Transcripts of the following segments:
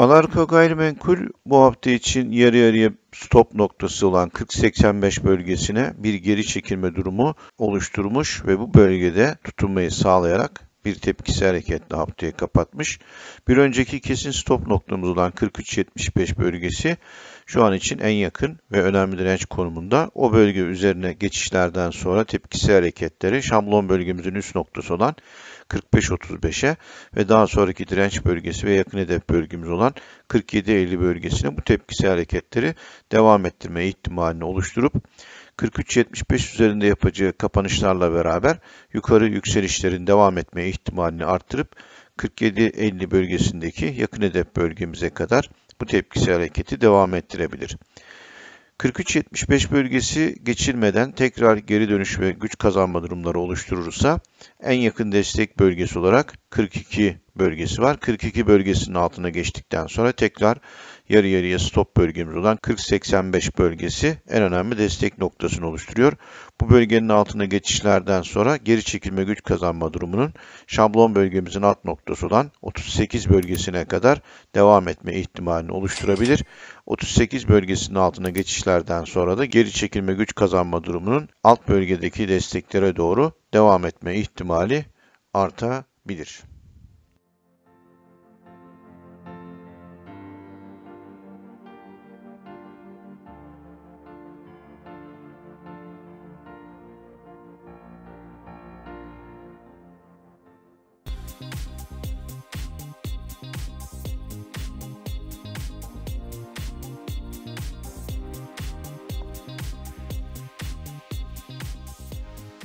Alarko gayrimenkul bu hafta için yarı yarıya stop noktası olan 40-85 bölgesine bir geri çekilme durumu oluşturmuş ve bu bölgede tutunmayı sağlayarak bir tepkisi hareketle haftaya kapatmış. Bir önceki kesin stop noktamız olan 43-75 bölgesi şu an için en yakın ve önemli direnç konumunda. O bölge üzerine geçişlerden sonra tepkisi hareketleri şamlon bölgemizin üst noktası olan 45-35'e ve daha sonraki direnç bölgesi ve yakın hedef bölgemiz olan 47-50 bölgesine bu tepkisi hareketleri devam ettirme ihtimalini oluşturup 43-75 üzerinde yapacağı kapanışlarla beraber yukarı yükselişlerin devam etme ihtimalini arttırıp 50 bölgesindeki yakın hedef bölgemize kadar bu tepkisi hareketi devam ettirebilir. 43-75 bölgesi geçilmeden tekrar geri dönüş ve güç kazanma durumları oluşturursa en yakın destek bölgesi olarak 42 bölgesi var. 42 bölgesinin altına geçtikten sonra tekrar yarı yarıya stop bölgemiz olan 40-85 bölgesi en önemli destek noktasını oluşturuyor. Bu bölgenin altına geçişlerden sonra geri çekilme güç kazanma durumunun şablon bölgemizin alt noktası olan 38 bölgesine kadar devam etme ihtimalini oluşturabilir. 38 bölgesinin altına geçişlerden sonra da geri çekilme güç kazanma durumunun alt bölgedeki desteklere doğru devam etme ihtimali artabilir.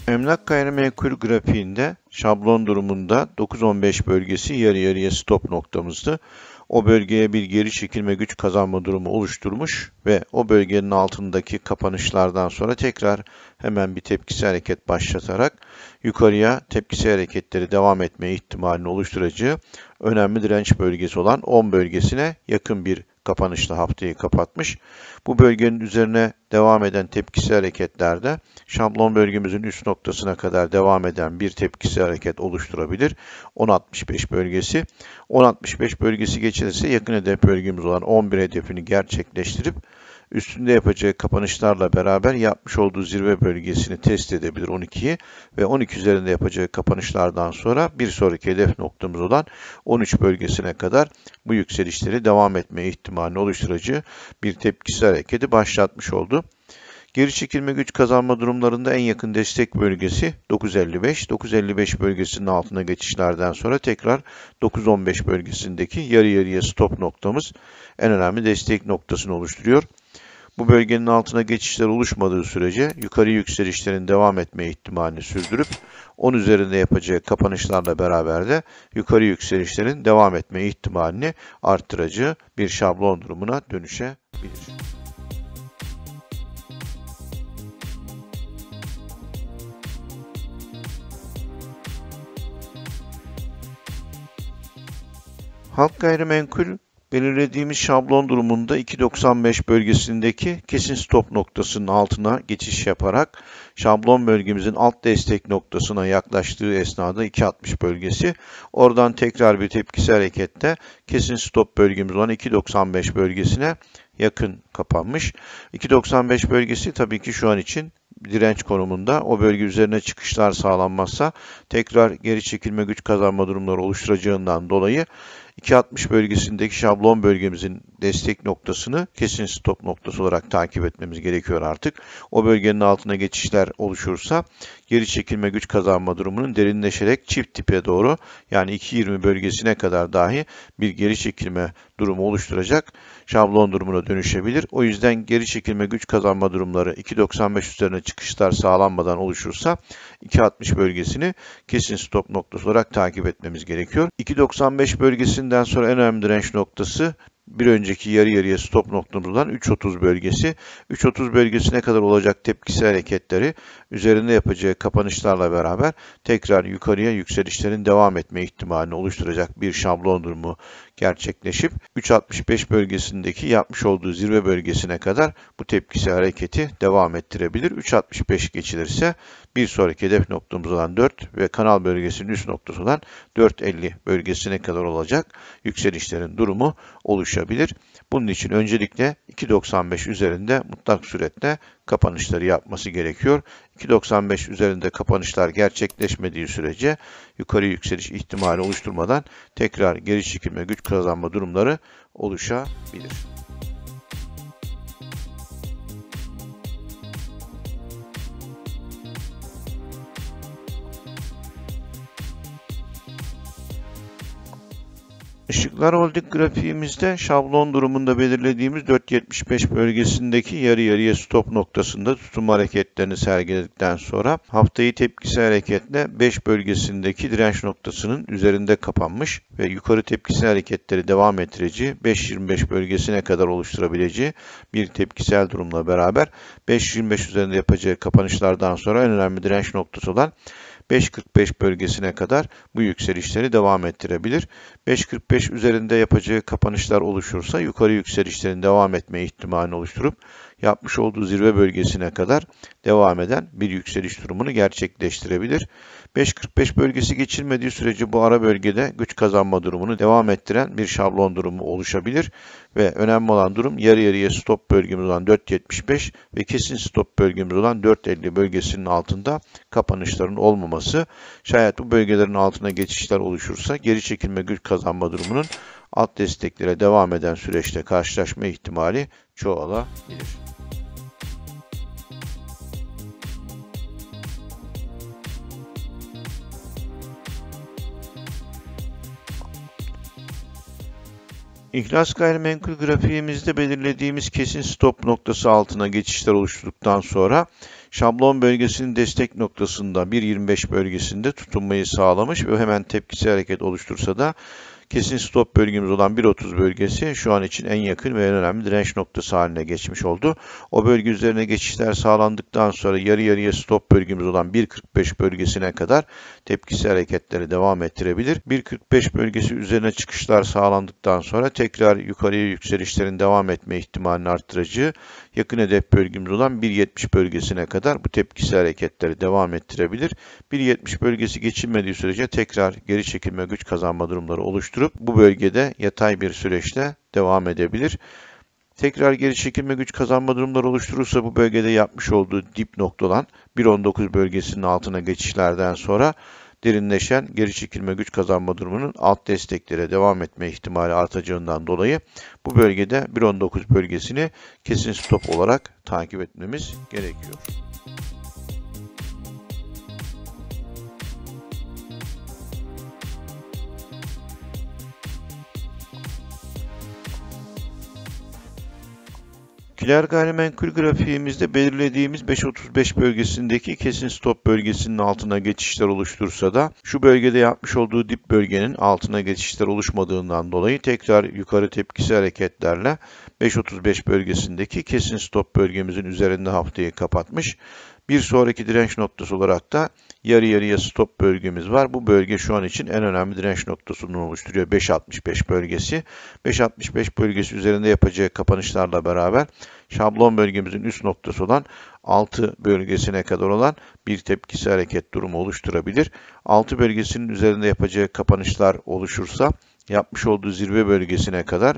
Emlak gayrimenkul grafiğinde şablon durumunda 9-15 bölgesi yarı yarıya stop noktamızdı. O bölgeye bir geri çekilme güç kazanma durumu oluşturmuş ve o bölgenin altındaki kapanışlardan sonra tekrar hemen bir tepkisi hareket başlatarak yukarıya tepkisi hareketleri devam etme ihtimalini oluşturacağı önemli direnç bölgesi olan 10 bölgesine yakın bir kapanışla haftayı kapatmış. Bu bölgenin üzerine devam eden tepkisi hareketlerde şamlon bölgemizin üst noktasına kadar devam eden bir tepkisi hareket oluşturabilir. 10.65 bölgesi. 10.65 bölgesi geçilirse yakın hedef bölgemiz olan 11 hedefini gerçekleştirip üstünde yapacağı kapanışlarla beraber yapmış olduğu zirve bölgesini test edebilir 12'yi ve 12 üzerinde yapacağı kapanışlardan sonra bir sonraki hedef noktamız olan 13 bölgesine kadar bu yükselişleri devam etme ihtimalini oluşturucu bir tepkisel hareketi başlatmış oldu. Geri çekilme güç kazanma durumlarında en yakın destek bölgesi 955. 955 bölgesinin altına geçişlerden sonra tekrar 915 bölgesindeki yarı yarıya stop noktamız en önemli destek noktasını oluşturuyor. Bu bölgenin altına geçişler oluşmadığı sürece yukarı yükselişlerin devam etme ihtimalini sürdürüp 10 üzerinde yapacağı kapanışlarla beraber de yukarı yükselişlerin devam etme ihtimalini arttırıcı bir şablon durumuna dönüşebilir. Halk gayrimenkul Belirlediğimiz şablon durumunda 2.95 bölgesindeki kesin stop noktasının altına geçiş yaparak şablon bölgemizin alt destek noktasına yaklaştığı esnada 2.60 bölgesi oradan tekrar bir tepkisi harekette kesin stop bölgemiz olan 2.95 bölgesine yakın kapanmış. 2.95 bölgesi tabii ki şu an için direnç konumunda. O bölge üzerine çıkışlar sağlanmazsa tekrar geri çekilme güç kazanma durumları oluşturacağından dolayı 2.60 bölgesindeki şablon bölgemizin destek noktasını kesin stop noktası olarak takip etmemiz gerekiyor artık. O bölgenin altına geçişler oluşursa geri çekilme güç kazanma durumunun derinleşerek çift tipe doğru yani 2.20 bölgesine kadar dahi bir geri çekilme durumu oluşturacak şablon durumuna dönüşebilir. O yüzden geri çekilme güç kazanma durumları 2.95 üzerine çıkışlar sağlanmadan oluşursa 2.60 bölgesini kesin stop noktası olarak takip etmemiz gerekiyor. 2.95 bölgesinden sonra en önemli direnç noktası bir önceki yarı yarıya stop noktamızdan 3.30 bölgesi. 3.30 bölgesine kadar olacak tepkisel hareketleri üzerinde yapacağı kapanışlarla beraber tekrar yukarıya yükselişlerin devam etme ihtimalini oluşturacak bir şablon durumu gerçekleşip 3.65 bölgesindeki yapmış olduğu zirve bölgesine kadar bu tepkisi hareketi devam ettirebilir. 3.65 geçilirse bir sonraki hedef noktamız olan 4 ve kanal bölgesinin üst noktası olan 4.50 bölgesine kadar olacak yükselişlerin durumu oluşabilir. Bunun için öncelikle 2.95 üzerinde mutlak suretle kapanışları yapması gerekiyor. 2.95 üzerinde kapanışlar gerçekleşmediği sürece yukarı yükseliş ihtimali oluşturmadan tekrar geri çekilme güç kazanma durumları oluşabilir. Tekrar olduk grafiğimizde şablon durumunda belirlediğimiz 4.75 bölgesindeki yarı yarıya stop noktasında tutum hareketlerini sergiledikten sonra haftayı tepkisi hareketle 5 bölgesindeki direnç noktasının üzerinde kapanmış ve yukarı tepkisi hareketleri devam ettirici 5.25 bölgesine kadar oluşturabileceği bir tepkisel durumla beraber 5.25 üzerinde yapacağı kapanışlardan sonra en önemli direnç noktası olan 5.45 bölgesine kadar bu yükselişleri devam ettirebilir. 5.45 üzerinde yapacağı kapanışlar oluşursa yukarı yükselişlerin devam etme ihtimalini oluşturup yapmış olduğu zirve bölgesine kadar devam eden bir yükseliş durumunu gerçekleştirebilir. 5.45 bölgesi geçilmediği sürece bu ara bölgede güç kazanma durumunu devam ettiren bir şablon durumu oluşabilir ve önemli olan durum yarı yarıya stop bölgemiz olan 4.75 ve kesin stop bölgemiz olan 4.50 bölgesinin altında kapanışların olmaması. Şayet bu bölgelerin altına geçişler oluşursa geri çekilme güç kazanma durumunun alt desteklere devam eden süreçte karşılaşma ihtimali çoğalabilir. İhlas gayrimenkul grafiğimizde belirlediğimiz kesin stop noktası altına geçişler oluşturduktan sonra şablon bölgesinin destek noktasında 1.25 bölgesinde tutunmayı sağlamış ve hemen tepkisi hareket oluştursa da Kesin stop bölgemiz olan 1.30 bölgesi şu an için en yakın ve en önemli direnç noktası haline geçmiş oldu. O bölge üzerine geçişler sağlandıktan sonra yarı yarıya stop bölgemiz olan 1.45 bölgesine kadar tepkisi hareketleri devam ettirebilir. 1.45 bölgesi üzerine çıkışlar sağlandıktan sonra tekrar yukarıya yükselişlerin devam etme ihtimalini arttıracağı yakın hedef bölgemiz olan 1.70 bölgesine kadar bu tepkisi hareketleri devam ettirebilir. 1.70 bölgesi geçilmediği sürece tekrar geri çekilme güç kazanma durumları oluştu oluşturup bu bölgede yatay bir süreçte devam edebilir. Tekrar geri çekilme güç kazanma durumları oluşturursa bu bölgede yapmış olduğu dip noktalan 1.19 bölgesinin altına geçişlerden sonra derinleşen geri çekilme güç kazanma durumunun alt desteklere devam etme ihtimali artacağından dolayı bu bölgede 1.19 bölgesini kesin stop olarak takip etmemiz gerekiyor. Nükleer gayrimenkul grafiğimizde belirlediğimiz 5.35 bölgesindeki kesin stop bölgesinin altına geçişler oluştursa da şu bölgede yapmış olduğu dip bölgenin altına geçişler oluşmadığından dolayı tekrar yukarı tepkisi hareketlerle 5.35 bölgesindeki kesin stop bölgemizin üzerinde haftayı kapatmış bir sonraki direnç noktası olarak da yarı yarıya stop bölgemiz var. Bu bölge şu an için en önemli direnç noktasını oluşturuyor. 5.65 bölgesi. 5.65 bölgesi üzerinde yapacağı kapanışlarla beraber şablon bölgemizin üst noktası olan 6 bölgesine kadar olan bir tepkisi hareket durumu oluşturabilir. 6 bölgesinin üzerinde yapacağı kapanışlar oluşursa yapmış olduğu zirve bölgesine kadar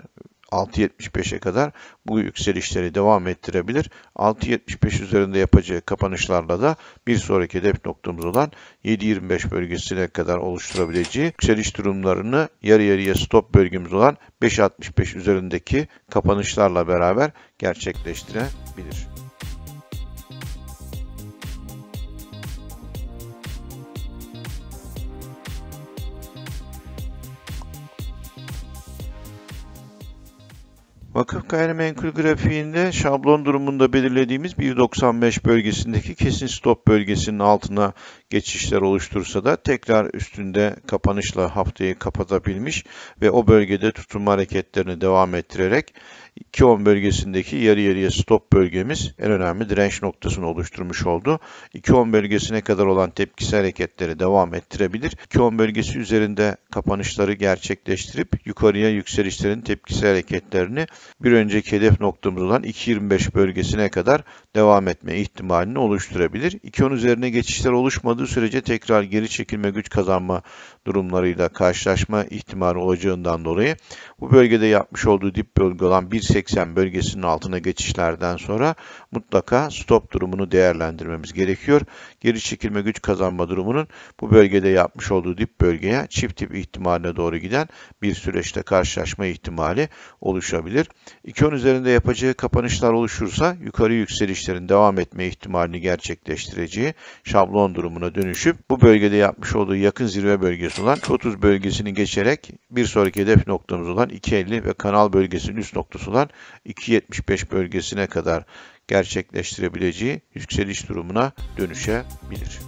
6.75'e kadar bu yükselişleri devam ettirebilir. 6.75 üzerinde yapacağı kapanışlarla da bir sonraki hedef noktamız olan 7.25 bölgesine kadar oluşturabileceği yükseliş durumlarını yarı yarıya stop bölgemiz olan 5.65 üzerindeki kapanışlarla beraber gerçekleştirebilir. Vakıf gayrimenkul grafiğinde şablon durumunda belirlediğimiz 1.95 bölgesindeki kesin stop bölgesinin altına geçişler oluştursa da tekrar üstünde kapanışla haftayı kapatabilmiş ve o bölgede tutunma hareketlerini devam ettirerek 2.10 bölgesindeki yarı yarıya stop bölgemiz en önemli direnç noktasını oluşturmuş oldu. 2.10 bölgesine kadar olan tepkisi hareketleri devam ettirebilir. 2.10 bölgesi üzerinde kapanışları gerçekleştirip yukarıya yükselişlerin tepkisi hareketlerini bir önceki hedef noktamız olan 2.25 bölgesine kadar devam etme ihtimalini oluşturabilir. 2.10 üzerine geçişler oluşmadı sağladığı sürece tekrar geri çekilme güç kazanma durumlarıyla karşılaşma ihtimali olacağından dolayı bu bölgede yapmış olduğu dip bölge olan 1.80 bölgesinin altına geçişlerden sonra mutlaka stop durumunu değerlendirmemiz gerekiyor. Geri çekilme güç kazanma durumunun bu bölgede yapmış olduğu dip bölgeye çift tip ihtimaline doğru giden bir süreçte karşılaşma ihtimali oluşabilir. 2.10 üzerinde yapacağı kapanışlar oluşursa yukarı yükselişlerin devam etme ihtimalini gerçekleştireceği şablon durumuna dönüşüp bu bölgede yapmış olduğu yakın zirve bölgesi olan 30 bölgesini geçerek bir sonraki hedef noktamız olan 250 ve kanal bölgesinin üst noktası olan 275 bölgesine kadar gerçekleştirebileceği yükseliş durumuna dönüşebilir.